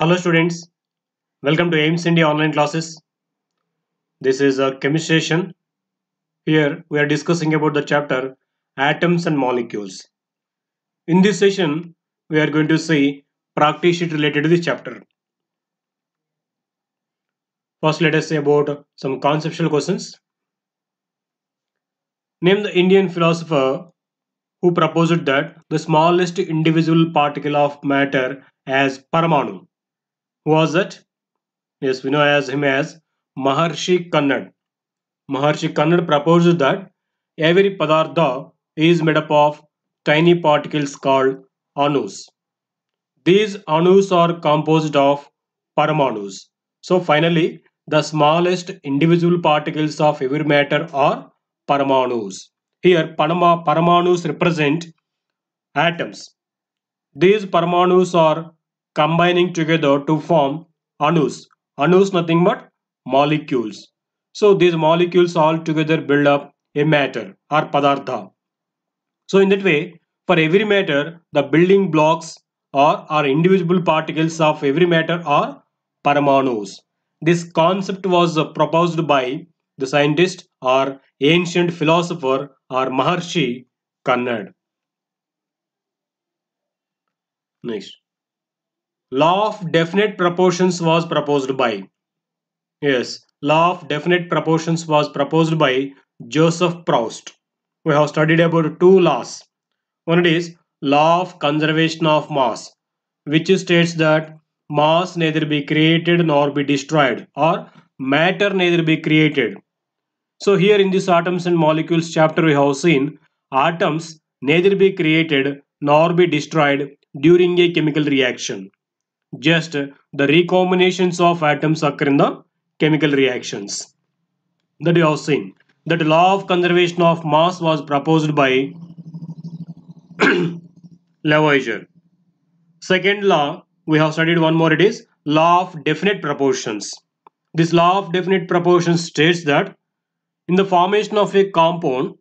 Hello students, welcome to AIMS India online classes. This is a chemistry session. Here we are discussing about the chapter Atoms and Molecules. In this session, we are going to see practice sheet related to this chapter. First, let us say about some conceptual questions. Name the Indian philosopher who proposed that the smallest individual particle of matter as Paramanu was it? Yes, we know as him as Maharshi Kannad. Maharshi Kannad proposes that every padartha is made up of tiny particles called anus. These anus are composed of paramanus. So finally, the smallest individual particles of every matter are paramanus. Here, Panama, paramanus represent atoms. These paramanus are combining together to form Anus. Anus nothing but molecules. So these molecules all together build up a matter or padartha. So in that way, for every matter, the building blocks or are individual particles of every matter are paramanus. This concept was proposed by the scientist or ancient philosopher or Maharshi Kannad. Next law of definite proportions was proposed by yes law of definite proportions was proposed by joseph proust we have studied about two laws one is law of conservation of mass which states that mass neither be created nor be destroyed or matter neither be created so here in this atoms and molecules chapter we have seen atoms neither be created nor be destroyed during a chemical reaction just uh, the recombinations of atoms occur in the chemical reactions that you have seen that law of conservation of mass was proposed by Lavoisier second law we have studied one more it is law of definite proportions this law of definite proportions states that in the formation of a compound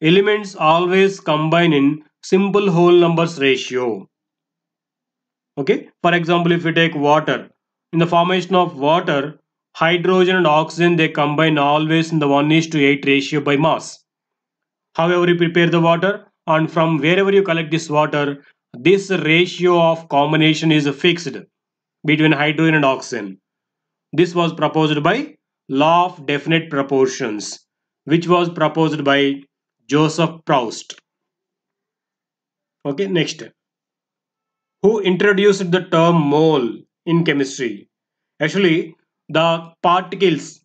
elements always combine in simple whole numbers ratio okay for example if we take water in the formation of water hydrogen and oxygen they combine always in the 1 is to 8 ratio by mass however you prepare the water and from wherever you collect this water this ratio of combination is fixed between hydrogen and oxygen this was proposed by law of definite proportions which was proposed by Joseph Proust okay next who introduced the term mole in chemistry. Actually, the particles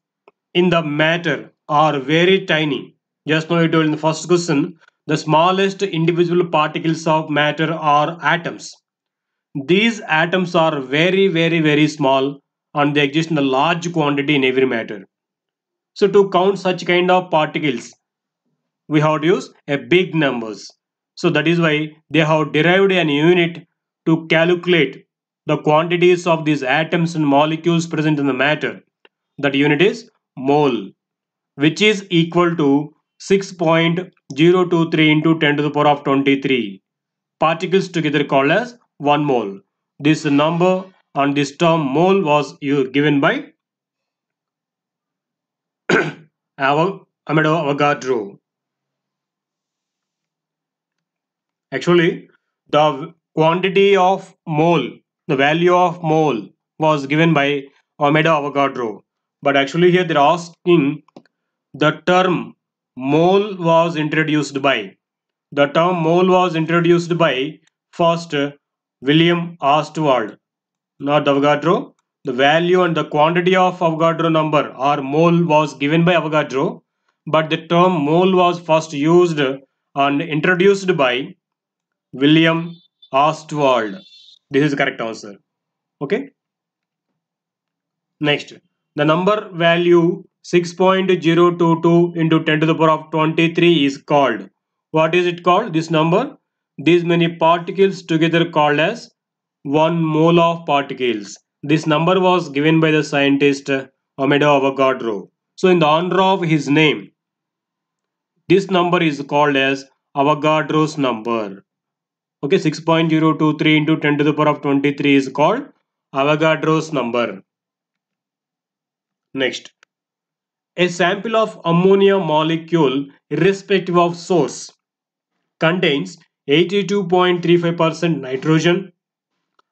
in the matter are very tiny. Just now, you told in the first question, the smallest individual particles of matter are atoms. These atoms are very, very, very small and they exist in a large quantity in every matter. So to count such kind of particles, we have to use a big numbers. So that is why they have derived an unit to calculate the quantities of these atoms and molecules present in the matter. That unit is mole, which is equal to 6.023 into 10 to the power of 23. Particles together called as 1 mole. This number and this term mole was given by Amado Avogadro. Actually, the quantity of mole, the value of mole was given by Omega Avogadro. But actually here they're asking the term mole was introduced by. The term mole was introduced by first William Ostwald, not Avogadro. The value and the quantity of Avogadro number or mole was given by Avogadro, but the term mole was first used and introduced by William Ostwald. This is correct answer. Okay. Next, the number value 6.022 into 10 to the power of 23 is called. What is it called? This number? These many particles together called as 1 mole of particles. This number was given by the scientist Amado Avogadro. So in the honor of his name, this number is called as Avogadro's number. Okay, 6.023 into 10 to the power of 23 is called Avogadro's number. Next, a sample of ammonia molecule irrespective of source contains 82.35% nitrogen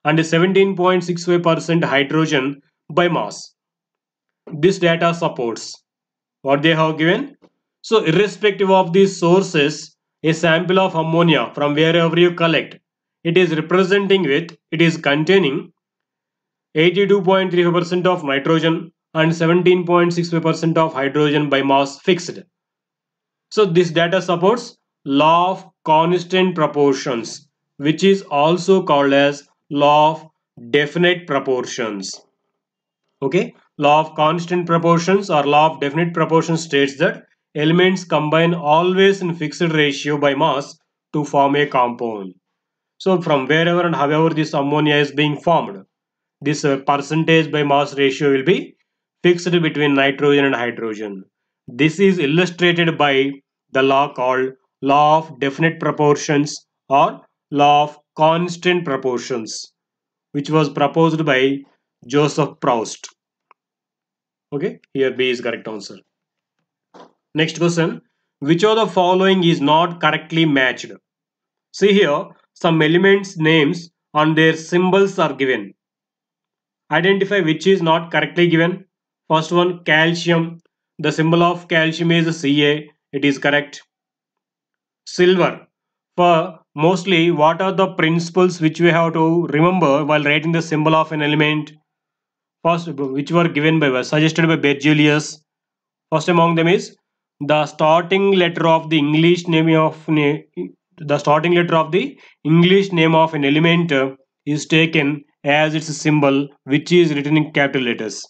and 17.65% hydrogen by mass. This data supports what they have given. So irrespective of these sources, a sample of ammonia from wherever you collect. It is representing with, it is containing 82.35% of nitrogen and 17.65% of hydrogen by mass fixed. So this data supports law of constant proportions which is also called as law of definite proportions. Okay, law of constant proportions or law of definite proportions states that elements combine always in fixed ratio by mass to form a compound. So from wherever and however this ammonia is being formed, this uh, percentage by mass ratio will be fixed between nitrogen and hydrogen. This is illustrated by the law called law of definite proportions or law of constant proportions which was proposed by Joseph Proust. Okay, here B is correct answer. Next question. Which of the following is not correctly matched? See here, some elements names and their symbols are given. Identify which is not correctly given. First one, calcium. The symbol of calcium is Ca. It is correct. Silver. For mostly, what are the principles which we have to remember while writing the symbol of an element? First, which were given by, suggested by Berzelius. First among them is the starting letter of the English name of the starting letter of the English name of an element is taken as its symbol which is written in capital letters.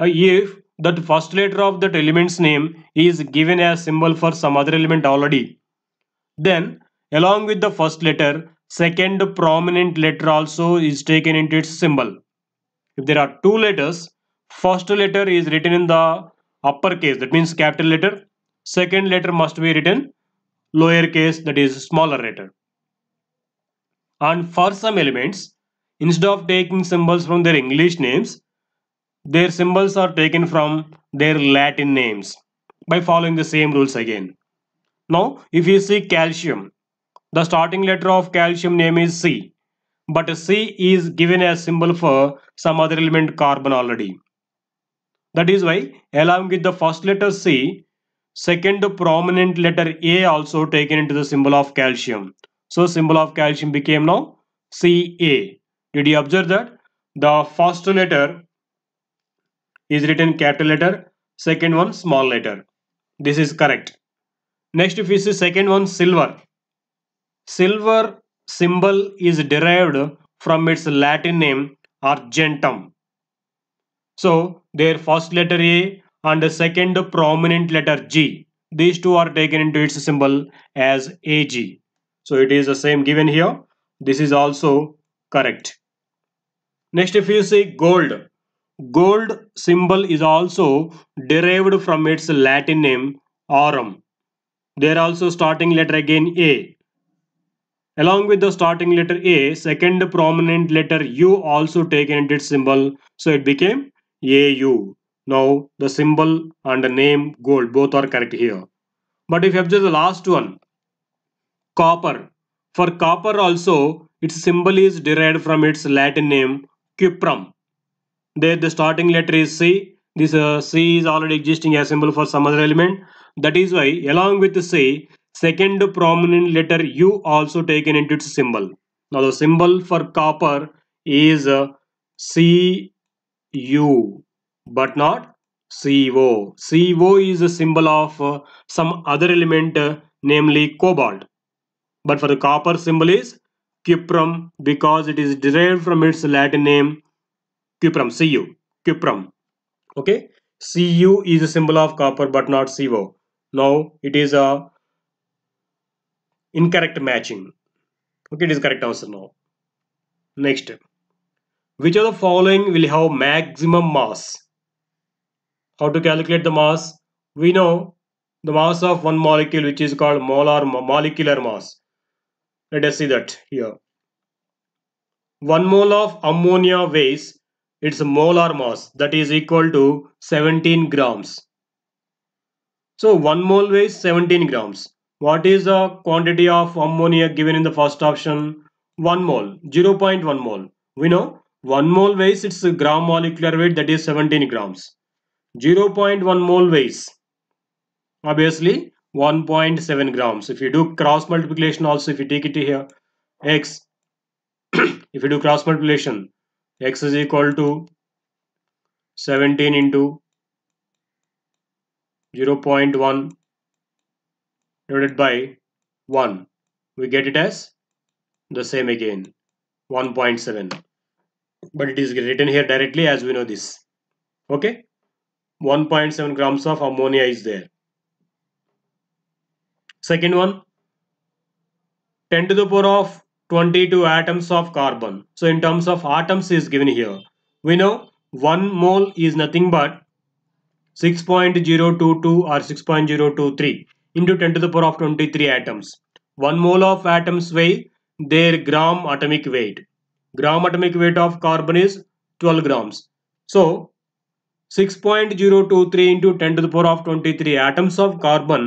Uh, if that first letter of that element's name is given as symbol for some other element already, then along with the first letter, second prominent letter also is taken into its symbol. If there are two letters, first letter is written in the Upper case that means capital letter second letter must be written lower case that is smaller letter and for some elements instead of taking symbols from their english names their symbols are taken from their latin names by following the same rules again now if you see calcium the starting letter of calcium name is c but c is given as symbol for some other element carbon already that is why along with the first letter C, second prominent letter A also taken into the symbol of calcium. So symbol of calcium became now CA. Did you observe that? The first letter is written capital letter, second one small letter. This is correct. Next if you see second one silver. Silver symbol is derived from its Latin name argentum so their first letter A and the second prominent letter G. These two are taken into its symbol as AG. So it is the same given here. This is also correct. Next if you say gold. Gold symbol is also derived from its Latin name aurum. There also starting letter again A. Along with the starting letter A, second prominent letter U also taken into its symbol. So it became AU. Now the symbol and the name gold both are correct here. But if you just the last one, copper. For copper also its symbol is derived from its Latin name cuprum. There the starting letter is C. This uh, C is already existing as symbol for some other element. That is why along with C, second prominent letter U also taken into its symbol. Now the symbol for copper is uh, C U but not CO. CO is a symbol of uh, some other element uh, namely cobalt. But for the copper symbol is cuprum because it is derived from its Latin name cuprum Cu cuprum. Okay Cu is a symbol of copper but not CO. Now it is a incorrect matching. Okay it is correct answer now. Next step. Which of the following will have maximum mass? How to calculate the mass? We know the mass of one molecule which is called molar molecular mass. Let us see that here. 1 mole of ammonia weighs its molar mass that is equal to 17 grams. So 1 mole weighs 17 grams. What is the quantity of ammonia given in the first option? 1 mole, 0.1 mole. We know 1 mole weighs its gram molecular weight that is 17 grams. 0.1 mole weighs obviously 1.7 grams. If you do cross multiplication also if you take it here x if you do cross multiplication x is equal to 17 into 0 0.1 divided by 1 we get it as the same again 1.7 but it is written here directly as we know this okay 1.7 grams of ammonia is there second one 10 to the power of 22 atoms of carbon so in terms of atoms is given here we know 1 mole is nothing but 6.022 or 6.023 into 10 to the power of 23 atoms 1 mole of atoms weigh their gram atomic weight gram atomic weight of carbon is 12 grams. So 6.023 into 10 to the power of 23 atoms of carbon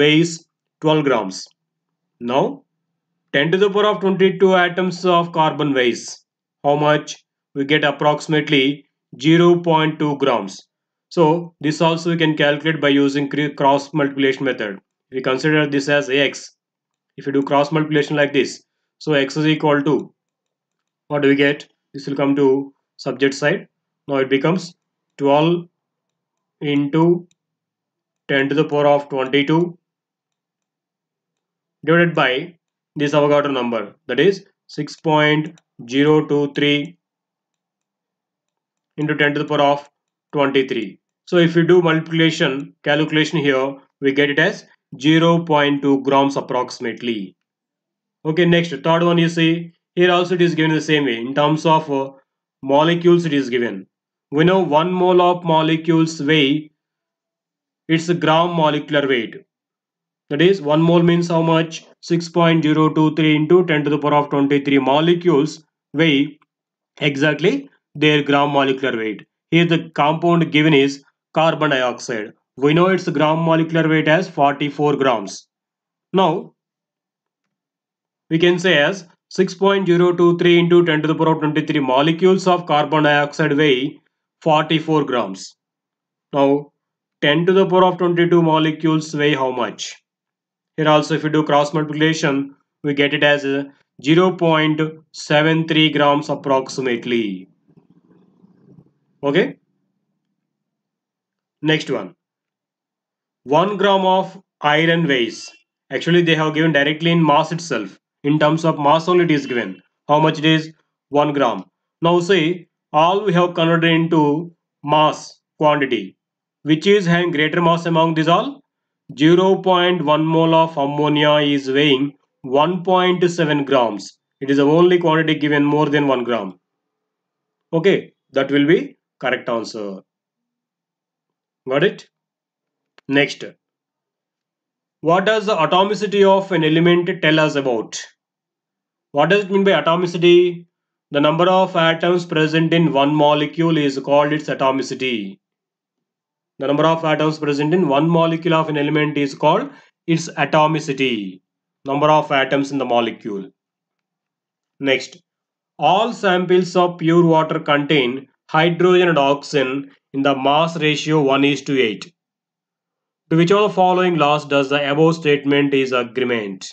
weighs 12 grams. Now 10 to the power of 22 atoms of carbon weighs how much? We get approximately 0.2 grams. So this also we can calculate by using cross multiplication method. We consider this as x. If you do cross multiplication like this, so x is equal to what do we get this will come to subject side now it becomes 12 into 10 to the power of 22 divided by this Avogadro number that is 6.023 into 10 to the power of 23 so if we do multiplication calculation here we get it as 0.2 grams approximately okay next third one you see here also it is given the same way in terms of uh, molecules it is given. We know one mole of molecules weigh its gram molecular weight. That is 1 mole means how much? 6.023 into 10 to the power of 23 molecules weigh exactly their gram molecular weight. Here the compound given is carbon dioxide. We know its gram molecular weight as 44 grams. Now, we can say as 6.023 into 10 to the power 23 molecules of carbon dioxide weigh 44 grams. Now 10 to the power of 22 molecules weigh how much? Here also if you do cross multiplication we get it as 0.73 grams approximately. Okay. Next one. 1 gram of iron weighs. Actually they have given directly in mass itself in terms of mass only it is given how much it is 1 gram now say all we have converted into mass quantity which is having greater mass among these all 0.1 mole of ammonia is weighing 1.7 grams it is the only quantity given more than 1 gram okay that will be correct answer got it next what does the atomicity of an element tell us about? What does it mean by atomicity? The number of atoms present in one molecule is called its atomicity. The number of atoms present in one molecule of an element is called its atomicity. Number of atoms in the molecule. Next, all samples of pure water contain hydrogen and oxygen in the mass ratio 1 is to 8. To which of the following laws does the above statement is agreement?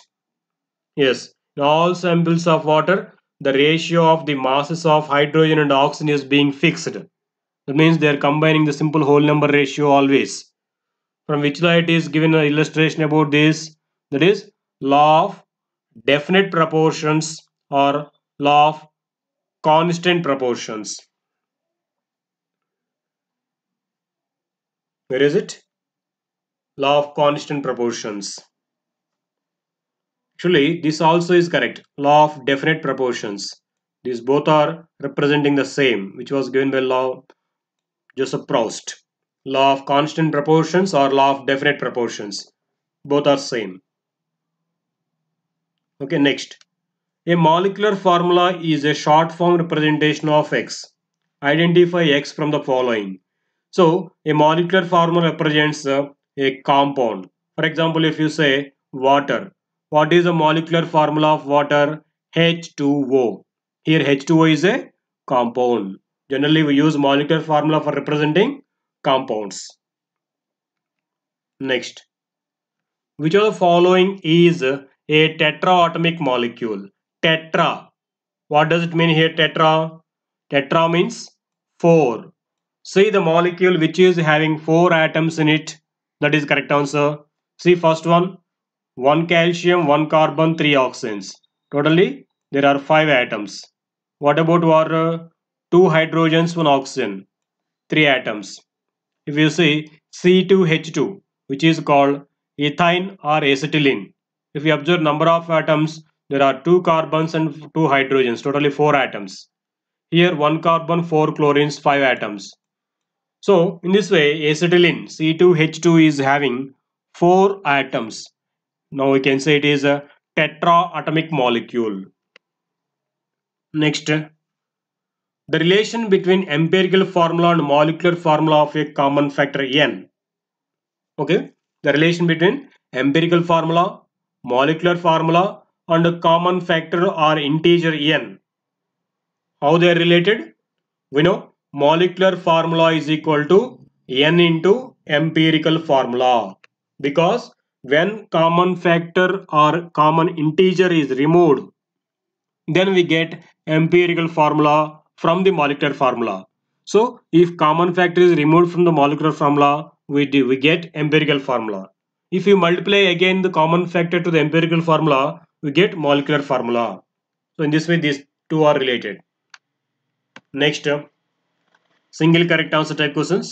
Yes, in all samples of water, the ratio of the masses of hydrogen and oxygen is being fixed. That means they are combining the simple whole number ratio always. From which law it is given an illustration about this? That is law of definite proportions or law of constant proportions. Where is it? law of constant proportions. Actually, this also is correct. Law of definite proportions. These both are representing the same, which was given by law Joseph Proust. Law of constant proportions or law of definite proportions. Both are same. Okay, next. A molecular formula is a short form representation of x. Identify x from the following. So, a molecular formula represents the a compound. For example, if you say water, what is the molecular formula of water? H2O. Here H2O is a compound. Generally, we use molecular formula for representing compounds. Next, which of the following is a tetraatomic molecule? Tetra. What does it mean here tetra? Tetra means 4. See the molecule which is having 4 atoms in it that is correct answer. See first one, 1 calcium, 1 carbon, 3 oxygens. Totally there are 5 atoms. What about water? Uh, 2 hydrogens, 1 oxygen, 3 atoms. If you see C2H2 which is called ethine or acetylene. If you observe number of atoms, there are 2 carbons and 2 hydrogens, totally 4 atoms. Here 1 carbon, 4 chlorines, 5 atoms. So in this way acetylene C2H2 is having four atoms. Now we can say it is a tetraatomic molecule. Next, the relation between empirical formula and molecular formula of a common factor N. Okay, the relation between empirical formula, molecular formula and a common factor or integer N. How they are related? We know molecular formula is equal to n into empirical formula because when common factor or common integer is removed then we get empirical formula from the molecular formula so if common factor is removed from the molecular formula we do we get empirical formula if you multiply again the common factor to the empirical formula we get molecular formula so in this way these two are related next single correct answer type questions.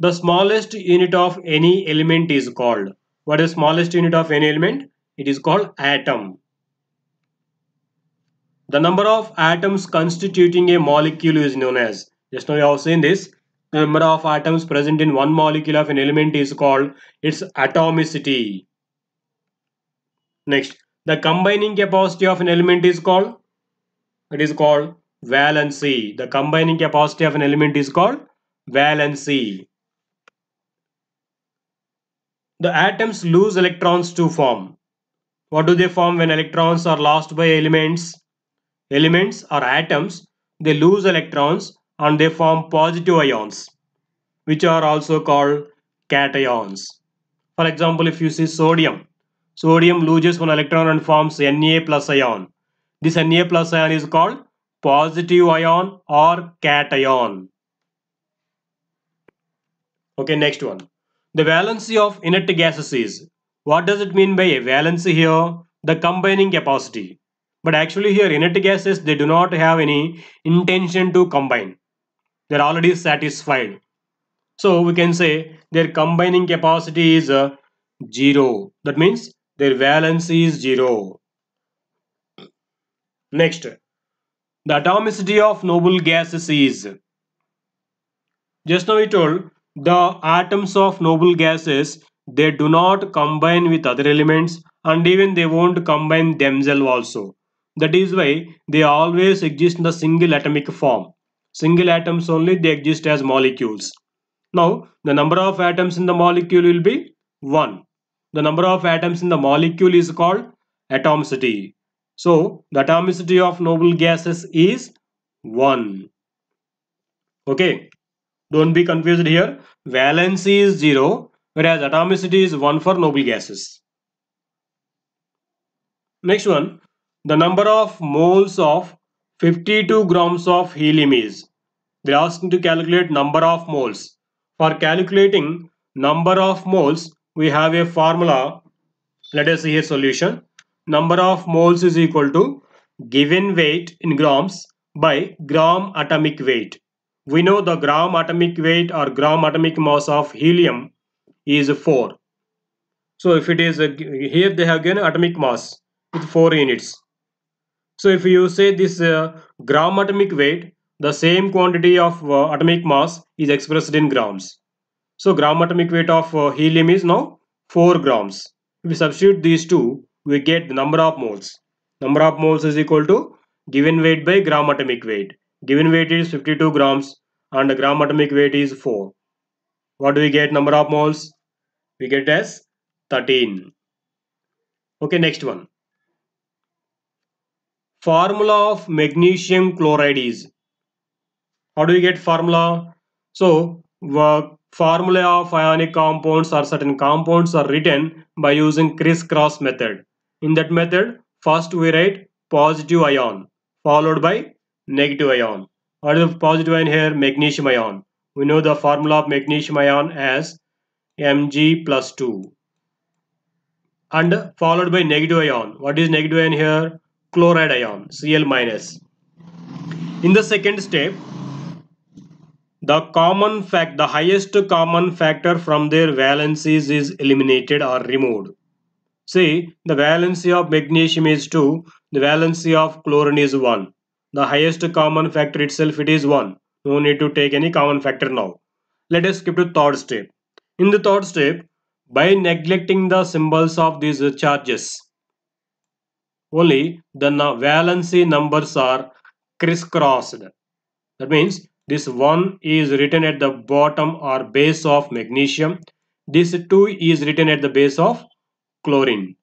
The smallest unit of any element is called. What is smallest unit of any element? It is called atom. The number of atoms constituting a molecule is known as. Just now we have seen this. The number of atoms present in one molecule of an element is called its atomicity. Next, the combining capacity of an element is called. It is called valency. The combining capacity of an element is called valency. The atoms lose electrons to form. What do they form when electrons are lost by elements? Elements or atoms, they lose electrons and they form positive ions, which are also called cations. For example, if you see sodium, sodium loses one electron and forms Na plus ion. This Na plus ion is called positive ion or cation. Okay, next one. The valency of inert gases is. What does it mean by a valency here? The combining capacity. But actually here inert gases, they do not have any intention to combine. They're already satisfied. So we can say their combining capacity is uh, 0. That means their valency is 0. Next, the atomicity of noble gases is. Just now we told the atoms of noble gases, they do not combine with other elements and even they won't combine themselves also. That is why they always exist in the single atomic form. Single atoms only, they exist as molecules. Now, the number of atoms in the molecule will be 1. The number of atoms in the molecule is called atomicity. So the atomicity of noble gases is 1. Okay, don't be confused here. Valency is 0 whereas atomicity is 1 for noble gases. Next one, the number of moles of 52 grams of helium is. They asking to calculate number of moles. For calculating number of moles, we have a formula. Let us see a solution number of moles is equal to given weight in grams by gram atomic weight. We know the gram atomic weight or gram atomic mass of helium is 4. So if it is, a, uh, here they have given atomic mass with 4 units. So if you say this uh, gram atomic weight, the same quantity of uh, atomic mass is expressed in grams. So gram atomic weight of uh, helium is now 4 grams. If we substitute these two, we get the number of moles. Number of moles is equal to given weight by gram atomic weight. Given weight is 52 grams and gram atomic weight is 4. What do we get number of moles? We get as 13. Okay, next one. Formula of magnesium chloride is. How do we get formula? So, formula of ionic compounds or certain compounds are written by using criss-cross method. In that method, first we write positive ion followed by negative ion. What is the positive ion here? Magnesium ion. We know the formula of magnesium ion as Mg plus 2 and followed by negative ion. What is negative ion here? Chloride ion Cl minus. In the second step, the common fact, the highest common factor from their valencies is eliminated or removed. See the valency of magnesium is 2, the valency of chlorine is 1. The highest common factor itself it is 1. No need to take any common factor now. Let us skip to third step. In the third step, by neglecting the symbols of these charges, only the valency numbers are crisscrossed. That means this 1 is written at the bottom or base of magnesium. This 2 is written at the base of chlorine.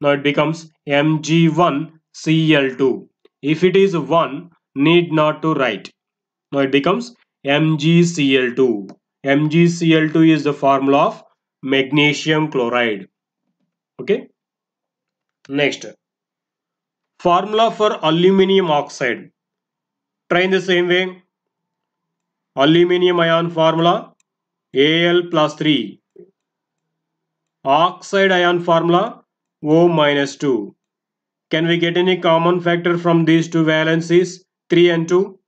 Now it becomes Mg1Cl2. If it is 1, need not to write. Now it becomes MgCl2. MgCl2 is the formula of magnesium chloride. Okay. Next. Formula for aluminium oxide. Try in the same way. Aluminium ion formula. Al plus 3 Oxide ion formula O minus 2. Can we get any common factor from these two valencies 3 and 2?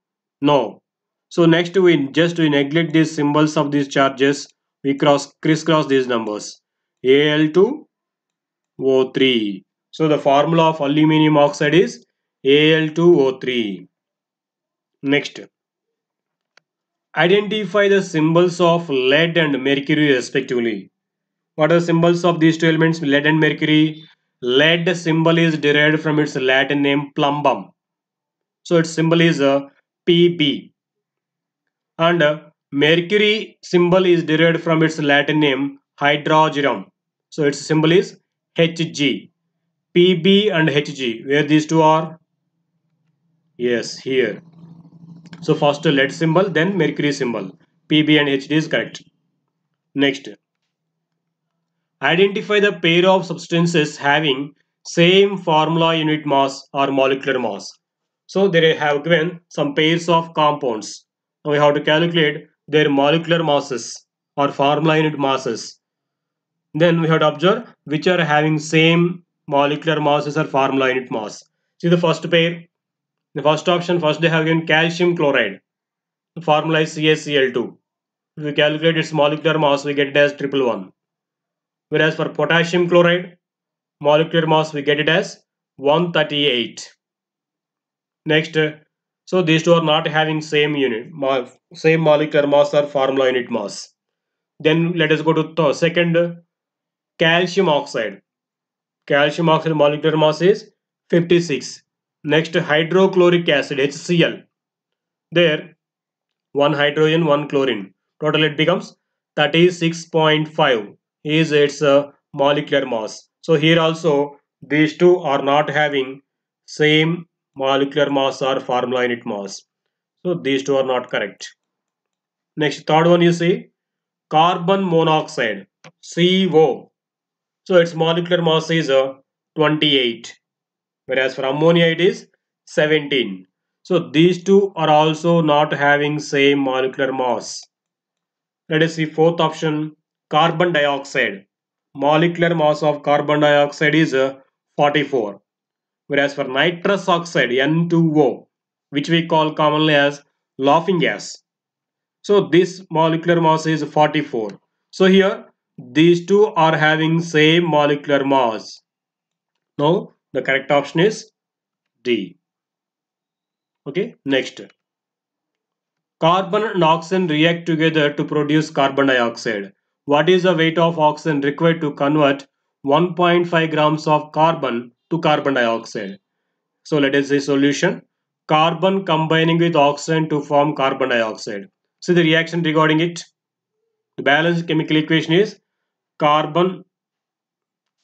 No. So next we just we neglect these symbols of these charges. We cross crisscross these numbers. Al2 O3. So the formula of aluminium oxide is Al2O3. Next. Identify the symbols of lead and mercury respectively. What are the symbols of these two elements? Lead and mercury. Lead symbol is derived from its Latin name plumbum. So its symbol is uh, Pb. And uh, mercury symbol is derived from its Latin name hydrogerum. So its symbol is Hg. Pb and Hg. Where these two are? Yes, here. So first lead symbol, then mercury symbol. Pb and Hd is correct. Next, Identify the pair of substances having same formula unit mass or molecular mass. So they have given some pairs of compounds. Now we have to calculate their molecular masses or formula unit masses. Then we have to observe which are having same molecular masses or formula unit mass. See the first pair. The first option, first they have given calcium chloride. The formula is CaCl2. If we calculate its molecular mass, we get it as triple one. Whereas for potassium chloride, molecular mass we get it as 138. Next, so these two are not having same unit, same molecular mass or formula unit mass. Then let us go to the second, calcium oxide. Calcium oxide molecular mass is 56. Next, hydrochloric acid, HCl. There, one hydrogen, one chlorine. Total it becomes 36.5 is its uh, molecular mass. So here also these two are not having same molecular mass or formula unit mass. So these two are not correct. Next third one you see carbon monoxide CO. So its molecular mass is uh, 28 whereas for ammonia it is 17. So these two are also not having same molecular mass. Let us see fourth option carbon dioxide. Molecular mass of carbon dioxide is uh, 44. Whereas for nitrous oxide, N2O, which we call commonly as laughing gas. So this molecular mass is 44. So here these two are having same molecular mass. Now the correct option is D. Okay, next. Carbon and oxygen react together to produce carbon dioxide. What is the weight of oxygen required to convert 1.5 grams of carbon to carbon dioxide? So let us say solution. Carbon combining with oxygen to form carbon dioxide. See the reaction regarding it. The balanced chemical equation is carbon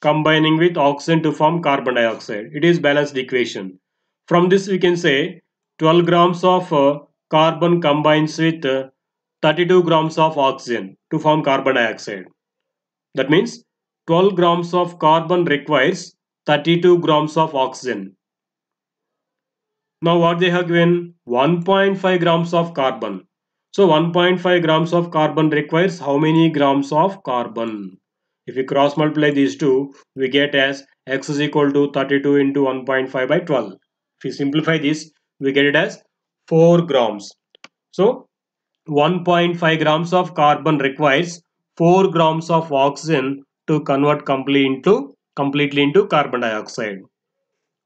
combining with oxygen to form carbon dioxide. It is balanced equation. From this we can say 12 grams of uh, carbon combines with uh, 32 grams of oxygen to form carbon dioxide. That means 12 grams of carbon requires 32 grams of oxygen. Now what they have given? 1.5 grams of carbon. So 1.5 grams of carbon requires how many grams of carbon? If we cross multiply these two, we get as x is equal to 32 into 1.5 by 12. If we simplify this, we get it as 4 grams. So 1.5 grams of carbon requires 4 grams of oxygen to convert completely into completely into carbon dioxide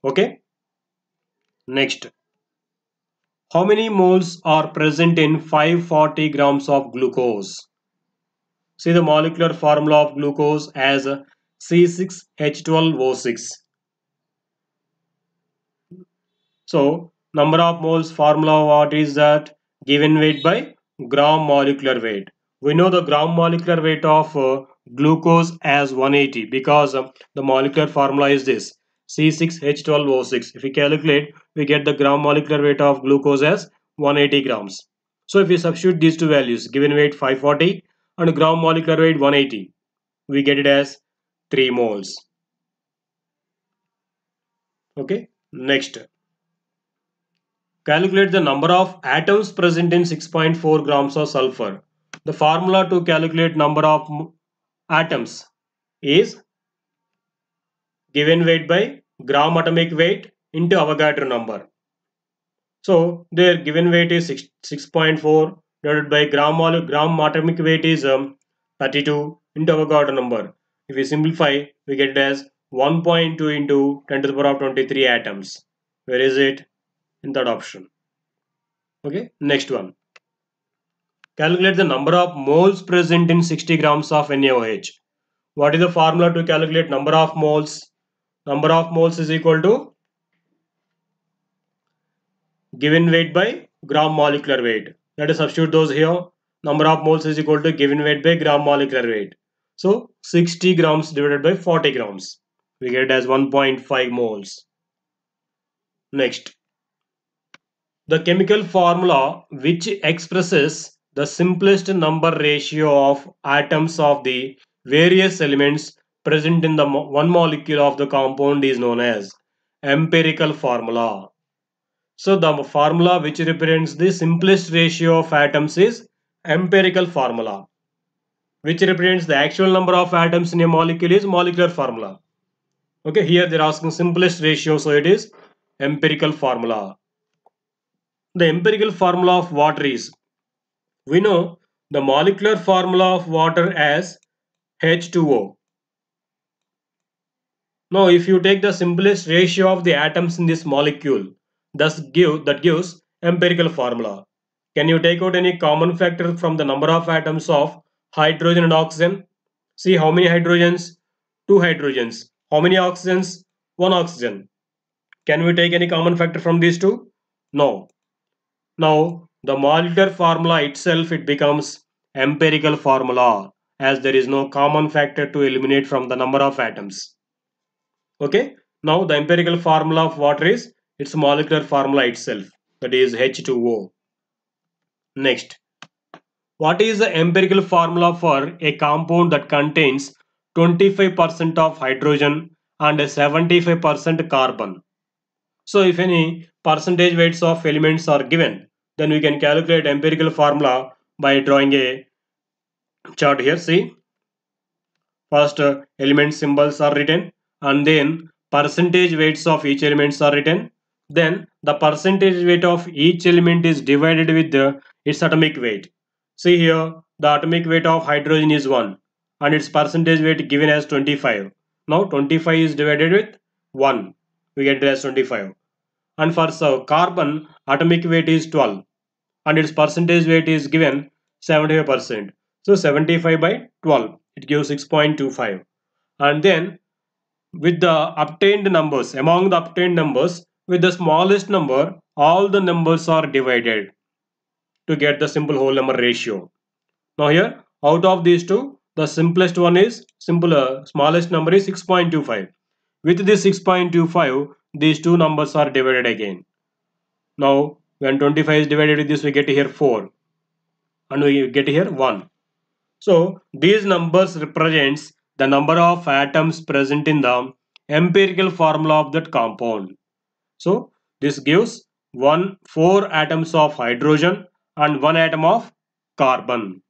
okay next how many moles are present in 540 grams of glucose see the molecular formula of glucose as C6H12O6 so number of moles formula what is that given weight by gram molecular weight we know the gram molecular weight of uh, glucose as 180 because uh, the molecular formula is this C6H12O6 if we calculate we get the gram molecular weight of glucose as 180 grams so if we substitute these two values given weight 540 and gram molecular weight 180 we get it as 3 moles okay next Calculate the number of atoms present in 6.4 grams of sulfur. The formula to calculate number of atoms is given weight by gram atomic weight into Avogadro number. So their given weight is 6.4 divided by gram, gram atomic weight is um, 32 into Avogadro number. If we simplify, we get it as 1.2 into 10 to the power of 23 atoms. Where is it? in that option okay next one calculate the number of moles present in 60 grams of NaOH what is the formula to calculate number of moles number of moles is equal to given weight by gram molecular weight let us substitute those here number of moles is equal to given weight by gram molecular weight so 60 grams divided by 40 grams we get as 1.5 moles next the chemical formula which expresses the simplest number ratio of atoms of the various elements present in the mo one molecule of the compound is known as empirical formula. So the formula which represents the simplest ratio of atoms is empirical formula which represents the actual number of atoms in a molecule is molecular formula. Okay, here they're asking simplest ratio so it is empirical formula the empirical formula of water is? We know the molecular formula of water as H2O. Now if you take the simplest ratio of the atoms in this molecule, thus give that gives empirical formula. Can you take out any common factor from the number of atoms of hydrogen and oxygen? See how many hydrogens? Two hydrogens. How many oxygens? One oxygen. Can we take any common factor from these two? No. Now the molecular formula itself it becomes empirical formula as there is no common factor to eliminate from the number of atoms. Okay. Now the empirical formula of water is its molecular formula itself that is H2O. Next. What is the empirical formula for a compound that contains 25% of hydrogen and 75% carbon? So if any percentage weights of elements are given, then we can calculate empirical formula by drawing a chart here. See, first uh, element symbols are written and then percentage weights of each elements are written. Then the percentage weight of each element is divided with the, uh, its atomic weight. See here, the atomic weight of hydrogen is 1 and its percentage weight given as 25. Now 25 is divided with 1 we get it as 25 and for so carbon atomic weight is 12 and its percentage weight is given 75 percent so 75 by 12 it gives 6.25 and then with the obtained numbers among the obtained numbers with the smallest number all the numbers are divided to get the simple whole number ratio now here out of these two the simplest one is simpler, uh, smallest number is 6.25 with this 6.25, these two numbers are divided again. Now, when 25 is divided with this, we get here 4. And we get here 1. So, these numbers represents the number of atoms present in the empirical formula of that compound. So, this gives 1, 4 atoms of hydrogen and 1 atom of carbon.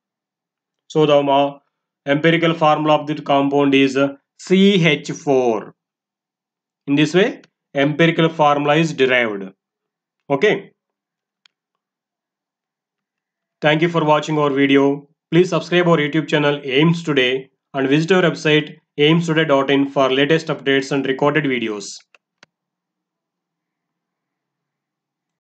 So, the empirical formula of this compound is CH4. In this way, empirical formula is derived. Okay. Thank you for watching our video. Please subscribe our YouTube channel AIMS Today and visit our website aimstoday.in for latest updates and recorded videos.